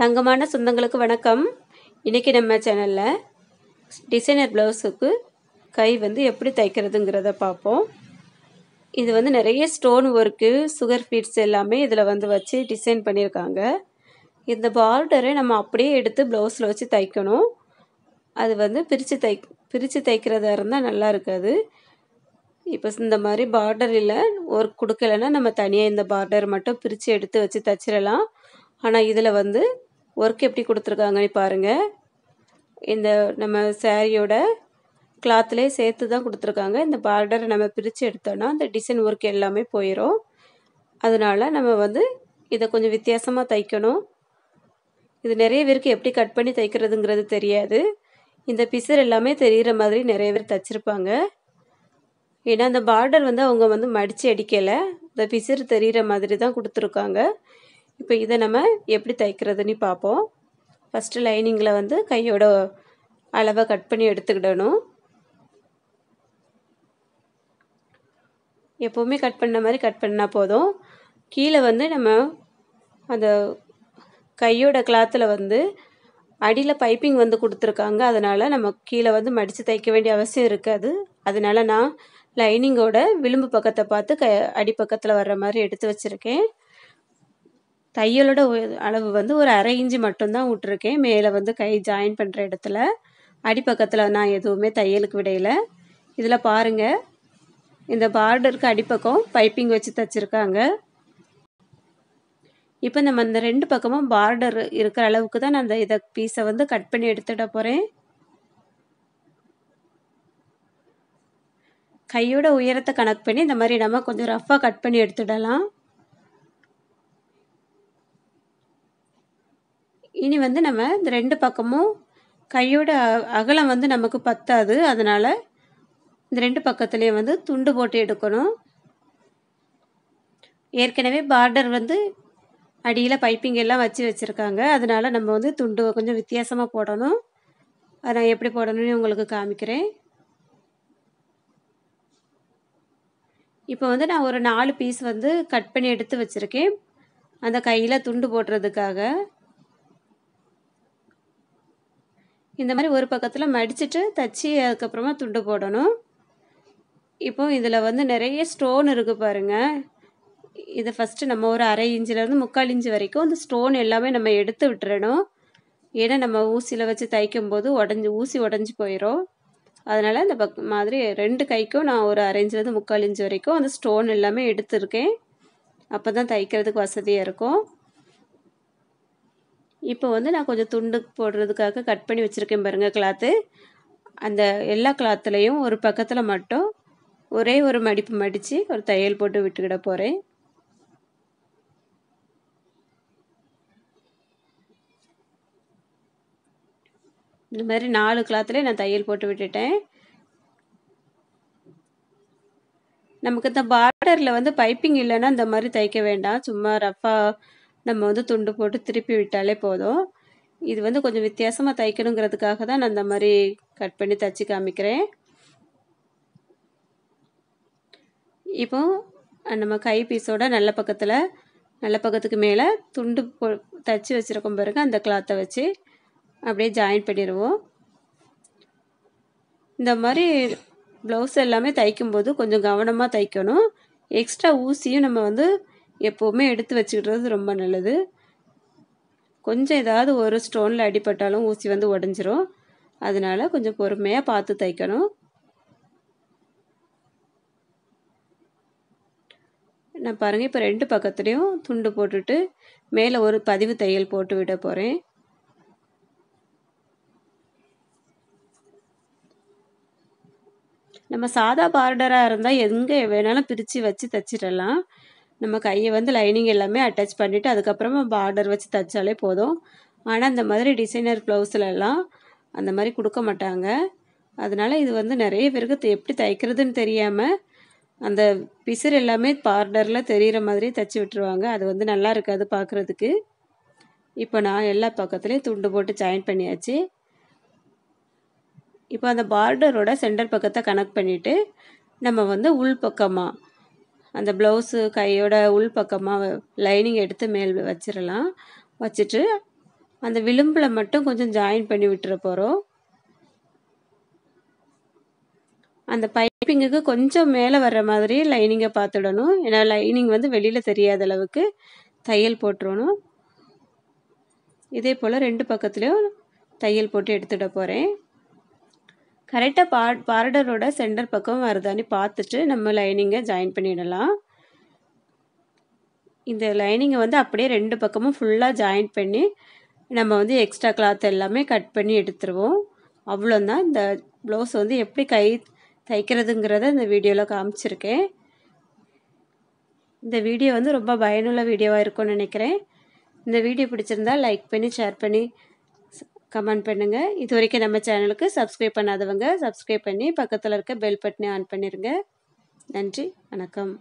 தங்கமான சொந்தங்களுக்கு வணக்கம் இன்றைக்கி நம்ம சேனலில் டிசைனர் ப்ளவுஸுக்கு கை வந்து எப்படி தைக்கிறதுங்கிறத பார்ப்போம் இது வந்து நிறைய ஸ்டோன் ஒர்க்கு சுகர் ஃபீட்ஸ் எல்லாமே இதில் வந்து வச்சு டிசைன் பண்ணியிருக்காங்க இந்த பார்டரை நம்ம அப்படியே எடுத்து ப்ளவுஸில் வச்சு தைக்கணும் அது வந்து பிரித்து தை பிரித்து தைக்கிறதா இருந்தால் நல்லா இருக்காது இப்போ இந்த மாதிரி பார்டரில் ஒர்க் கொடுக்கலன்னா நம்ம தனியாக இந்த பார்டர் மட்டும் பிரித்து எடுத்து வச்சு தைச்சிடலாம் ஆனால் இதில் வந்து ஒர்க் எப்படி கொடுத்துருக்காங்கன்னு பாருங்கள் இந்த நம்ம சாரியோட கிளாத்துலேயே சேர்த்து தான் கொடுத்துருக்காங்க இந்த பார்டரை நம்ம பிரித்து எடுத்தோன்னா அந்த டிசைன் ஒர்க் எல்லாமே போயிடும் அதனால் நம்ம வந்து இதை கொஞ்சம் வித்தியாசமாக தைக்கணும் இது நிறைய பேருக்கு எப்படி கட் பண்ணி தைக்கிறதுங்கிறது தெரியாது இந்த பிசர் எல்லாமே தெரிகிற மாதிரி நிறைய பேர் தைச்சிருப்பாங்க ஏன்னா அந்த பார்டர் வந்து அவங்க வந்து மடித்து அடிக்கலை இந்த பிசர் தெரிகிற மாதிரி தான் கொடுத்துருக்காங்க இப்போ இதை நம்ம எப்படி தைக்கிறதுன்னு பார்ப்போம் ஃபஸ்ட்டு லைனிங்கில் வந்து கையோட அளவை கட் பண்ணி எடுத்துக்கிடணும் எப்போவுமே கட் பண்ண மாதிரி கட் பண்ணால் போதும் கீழே வந்து நம்ம அந்த கையோட கிளாத்தில் வந்து அடியில் பைப்பிங் வந்து கொடுத்துருக்காங்க அதனால் நம்ம கீழே வந்து மடித்து தைக்க வேண்டிய அவசியம் இருக்காது அதனால் நான் லைனிங்கோட விளிம்பு பக்கத்தை பார்த்து க அடிப்பக்கத்தில் வர்ற மாதிரி எடுத்து வச்சுருக்கேன் தையலோட அளவு வந்து ஒரு அரை இன்ச்சு மட்டும்தான் விட்டுருக்கேன் மேலே வந்து கை ஜாயின் பண்ணுற இடத்துல அடிப்பக்கத்தில் நான் எதுவுமே தையலுக்கு விடையில இதில் பாருங்கள் இந்த பார்டருக்கு அடிப்பக்கம் பைப்பிங் வச்சு தைச்சிருக்காங்க இப்போ நம்ம இந்த ரெண்டு பக்கமும் பார்டர் இருக்கிற அளவுக்கு தான் நான் இந்த இதை பீஸை வந்து கட் பண்ணி எடுத்துட போகிறேன் கையோட உயரத்தை கணக்கு பண்ணி இந்த மாதிரி நம்ம கொஞ்சம் ரஃப்பாக கட் பண்ணி எடுத்துடலாம் இனி வந்து நம்ம இந்த ரெண்டு பக்கமும் கையோட அகலம் வந்து நமக்கு பத்தாது அதனால் இந்த ரெண்டு பக்கத்துலேயும் வந்து துண்டு போட்டு எடுக்கணும் ஏற்கனவே பார்டர் வந்து அடியில் பைப்பிங் எல்லாம் வச்சு வச்சுருக்காங்க அதனால் நம்ம வந்து துண்டு கொஞ்சம் வித்தியாசமாக போடணும் அதை நான் எப்படி போடணும்னு உங்களுக்கு காமிக்கிறேன் இப்போ வந்து நான் ஒரு நாலு பீஸ் வந்து கட் பண்ணி எடுத்து வச்சுருக்கேன் அந்த கையில் துண்டு போடுறதுக்காக இந்த மாதிரி ஒரு பக்கத்தில் மடிச்சுட்டு தச்சு அதுக்கப்புறமா துண்டு போடணும் இப்போ இதில் வந்து நிறைய ஸ்டோன் இருக்குது பாருங்கள் இதை ஃபஸ்ட்டு நம்ம ஒரு அரை இஞ்சிலேருந்து முக்கால் இன்ச்சு வரைக்கும் இந்த ஸ்டோன் எல்லாமே நம்ம எடுத்து விட்டுறணும் ஏன்னா நம்ம ஊசியில் வச்சு தைக்கும் போது உடஞ்சி ஊசி உடஞ்சி போயிடும் அதனால் இந்த பக் மாதிரி ரெண்டு கைக்கும் நான் ஒரு அரை இன்ச்சிலேருந்து முக்கால் இன்ச்சு வரைக்கும் அந்த ஸ்டோன் எல்லாமே எடுத்துருக்கேன் அப்போ தான் தைக்கிறதுக்கு வசதியாக இருக்கும் இப்போ வந்து நான் கொஞ்சம் துண்டு போடுறதுக்காக கட் பண்ணி வச்சுருக்கேன் பாருங்கள் கிளாத்து அந்த எல்லா கிளாத்துலேயும் ஒரு பக்கத்தில் மட்டும் ஒரே ஒரு மடிப்பு மடித்து ஒரு தையல் போட்டு விட்டுக்கிட போகிறேன் இந்த மாதிரி நாலு கிளாத்துலேயே நான் தையல் போட்டு விட்டுட்டேன் நமக்கு இந்த பார்டரில் வந்து பைப்பிங் இல்லைன்னா இந்த மாதிரி தைக்க வேண்டாம் சும்மா ரஃபா நம்ம வந்து துண்டு போட்டு திருப்பி விட்டாலே போதும் இது வந்து கொஞ்சம் வித்தியாசமாக தைக்கணுங்கிறதுக்காக தான் நான் இந்த மாதிரி கட் பண்ணி தைச்சி காமிக்கிறேன் இப்போ நம்ம கை பீஸோட நல்ல பக்கத்தில் நல்ல பக்கத்துக்கு மேலே துண்டு போ தச்சு வச்சுருக்கோம் பிறகு அந்த கிளாத்தை வச்சு அப்படியே ஜாயின் பண்ணிடுவோம் இந்த மாதிரி ப்ளவுஸ் எல்லாமே தைக்கும்போது கொஞ்சம் கவனமாக தைக்கணும் எக்ஸ்ட்ரா ஊசியும் நம்ம வந்து எப்போவுமே எடுத்து வச்சுக்கிட்டுறது ரொம்ப நல்லது கொஞ்சம் ஏதாவது ஒரு ஸ்டோனில் அடிபட்டாலும் ஊசி வந்து உடஞ்சிரும் அதனால் கொஞ்சம் பொறுமையாக பார்த்து தைக்கணும் நான் பாருங்கள் இப்போ ரெண்டு பக்கத்துலேயும் துண்டு போட்டுட்டு மேலே ஒரு பதிவு தையல் போட்டு விட போகிறேன் நம்ம சாதா பார்டராக இருந்தால் எங்கே வேணாலும் பிரித்து வச்சு தைச்சிடலாம் நம்ம கையை வந்து லைனிங் எல்லாமே அட்டாச் பண்ணிவிட்டு அதுக்கப்புறமா பார்டர் வச்சு தைச்சாலே போதும் ஆனால் அந்த மாதிரி டிசைனர் ப்ளவுஸ்லாம் அந்த மாதிரி கொடுக்க மாட்டாங்க அதனால் இது வந்து நிறைய பேருக்கு எப்படி தைக்கிறதுன்னு தெரியாமல் அந்த பிசர் எல்லாமே பார்டரில் தெரிகிற மாதிரி தைச்சி விட்டுருவாங்க அது வந்து நல்லா இருக்காது பார்க்குறதுக்கு இப்போ நான் எல்லா பக்கத்துலேயும் துண்டு போட்டு ஜாயின் பண்ணியாச்சு இப்போ அந்த பார்டரோட சென்டர் பக்கத்தை கனெக்ட் பண்ணிவிட்டு நம்ம வந்து உள் பக்கமாக அந்த ப்ளவுஸு கையோட உள் பக்கமாக லைனிங் எடுத்து மேல் வச்சிடலாம் வச்சுட்டு அந்த விளிம்பில் மட்டும் கொஞ்சம் ஜாயின் பண்ணி விட்டுற போகிறோம் அந்த பைப்பிங்குக்கு கொஞ்சம் மேலே வர்ற மாதிரி லைனிங்கை பார்த்துடணும் ஏன்னா லைனிங் வந்து வெளியில் தெரியாத அளவுக்கு தையல் போட்டுருணும் இதே போல் ரெண்டு பக்கத்துலேயும் தையல் போட்டு எடுத்துட போகிறேன் கரெக்டாக பா பார்டரோட சென்டர் பக்கம் வருதான்னு பார்த்துட்டு நம்ம லைனிங்கை ஜாயின் பண்ணிடலாம் இந்த லைனிங்கை வந்து அப்படியே ரெண்டு பக்கமும் ஃபுல்லாக ஜாயின் பண்ணி நம்ம வந்து எக்ஸ்ட்ரா கிளாத் எல்லாமே கட் பண்ணி எடுத்துருவோம் அவ்வளோந்தான் இந்த ப்ளவுஸ் வந்து எப்படி கை தைக்கிறதுங்கிறத இந்த வீடியோவில் காமிச்சிருக்கேன் இந்த வீடியோ வந்து ரொம்ப பயனுள்ள வீடியோவாக இருக்கும்னு நினைக்கிறேன் இந்த வீடியோ பிடிச்சிருந்தா லைக் பண்ணி ஷேர் பண்ணி கமெண்ட் பண்ணுங்கள் இது வரைக்கும் நம்ம சேனலுக்கு சப்ஸ்கிரைப் பண்ணாதவங்க சப்ஸ்கிரைப் பண்ணி பக்கத்தில் இருக்க பெல் பட்டனை ஆன் பண்ணிடுங்க நன்றி வணக்கம்